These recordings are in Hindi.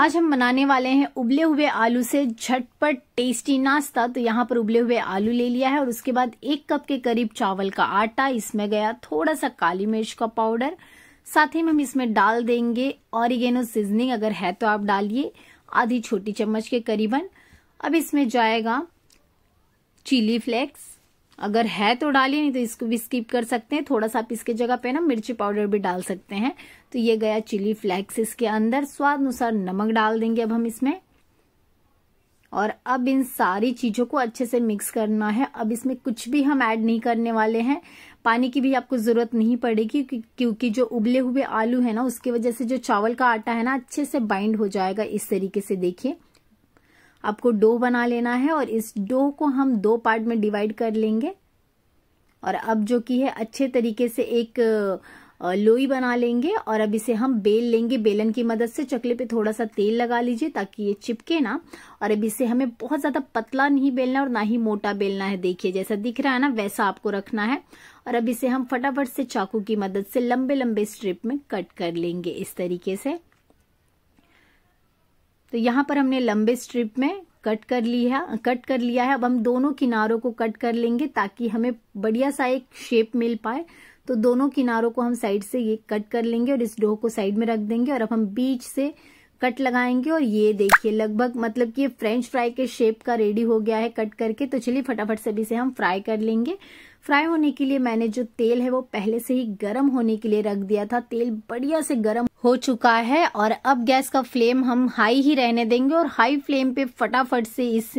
आज हम बनाने वाले हैं उबले हुए आलू से झटपट टेस्टी नाश्ता तो यहाँ पर उबले हुए आलू ले लिया है और उसके बाद एक कप के करीब चावल का आटा इसमें गया थोड़ा सा काली मिर्च का पाउडर साथ ही में हम इसमें डाल देंगे ऑरिगेनो सीजनिंग अगर है तो आप डालिए आधी छोटी चम्मच के करीबन अब इसमें जाएगा चिली फ्लेक्स अगर है तो डालिए नहीं तो इसको भी स्किप कर सकते हैं थोड़ा सा आप इसके जगह पे ना मिर्ची पाउडर भी डाल सकते हैं तो ये गया चिली फ्लेक्स इसके अंदर स्वाद अनुसार नमक डाल देंगे अब हम इसमें और अब इन सारी चीज़ों को अच्छे से मिक्स करना है अब इसमें कुछ भी हम ऐड नहीं करने वाले हैं पानी की भी आपको ज़रूरत नहीं पड़ेगी क्योंकि जो उबले हुए आलू है ना उसकी वजह से जो चावल का आटा है ना अच्छे से बाइंड हो जाएगा इस तरीके से देखिए आपको डो बना लेना है और इस डो को हम दो पार्ट में डिवाइड कर लेंगे और अब जो कि है अच्छे तरीके से एक लोई बना लेंगे और अब इसे हम बेल लेंगे बेलन की मदद से चकले पे थोड़ा सा तेल लगा लीजिए ताकि ये चिपके ना और अब इसे हमें बहुत ज़्यादा पतला नहीं बेलना और ना ही मोटा बेलना है देखिए जैसा दिख रहा है ना वैसा आपको रखना है और अब इसे हम फटाफट से चाकू की मदद से लंबे लंबे स्ट्रिप में कट कर लेंगे इस तरीके से तो यहाँ पर हमने लंबे स्ट्रिप में कट कर लिया कट कर लिया है अब हम दोनों किनारों को कट कर लेंगे ताकि हमें बढ़िया सा एक शेप मिल पाए तो दोनों किनारों को हम साइड से ये कट कर लेंगे और इस डो को साइड में रख देंगे और अब हम बीच से कट लगाएंगे और ये देखिए लगभग मतलब कि फ्रेंच फ्राई के शेप का रेडी हो गया है कट करके तो चलिए फटाफट से भी इसे हम फ्राई कर लेंगे फ्राई होने के लिए मैंने जो तेल है वो पहले से ही गर्म होने के लिए रख दिया था तेल बढ़िया से गर्म हो चुका है और अब गैस का फ्लेम हम हाई ही रहने देंगे और हाई फ्लेम पे फटाफट से इस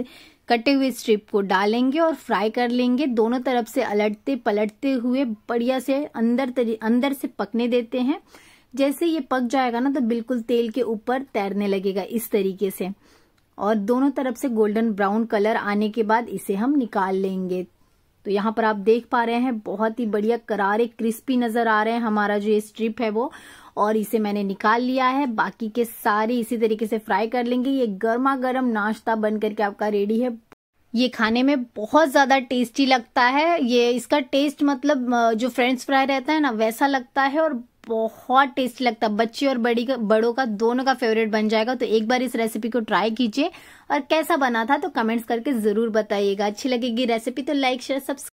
कटे हुए स्ट्रिप को डालेंगे और फ्राई कर लेंगे दोनों तरफ से अलटते पलटते हुए बढ़िया से अंदर अंदर से पकने देते हैं जैसे ये पक जाएगा ना तो बिल्कुल तेल के ऊपर तैरने लगेगा इस तरीके से और दोनों तरफ से गोल्डन ब्राउन कलर आने के बाद इसे हम निकाल लेंगे तो यहाँ पर आप देख पा रहे हैं बहुत ही बढ़िया करारे क्रिस्पी नजर आ रहे हैं हमारा जो ये स्ट्रिप है वो और इसे मैंने निकाल लिया है बाकी के सारे इसी तरीके से फ्राई कर लेंगे ये गर्मा गर्म नाश्ता बन करके आपका रेडी है ये खाने में बहुत ज्यादा टेस्टी लगता है ये इसका टेस्ट मतलब जो फ्रेंच फ्राई रहता है ना वैसा लगता है और बहुत टेस्ट लगता है बच्चे और बड़ी का बड़ों का दोनों का फेवरेट बन जाएगा तो एक बार इस रेसिपी को ट्राई कीजिए और कैसा बना था तो कमेंट्स करके ज़रूर बताइएगा अच्छी लगेगी रेसिपी तो लाइक शेयर सब्सक्राइब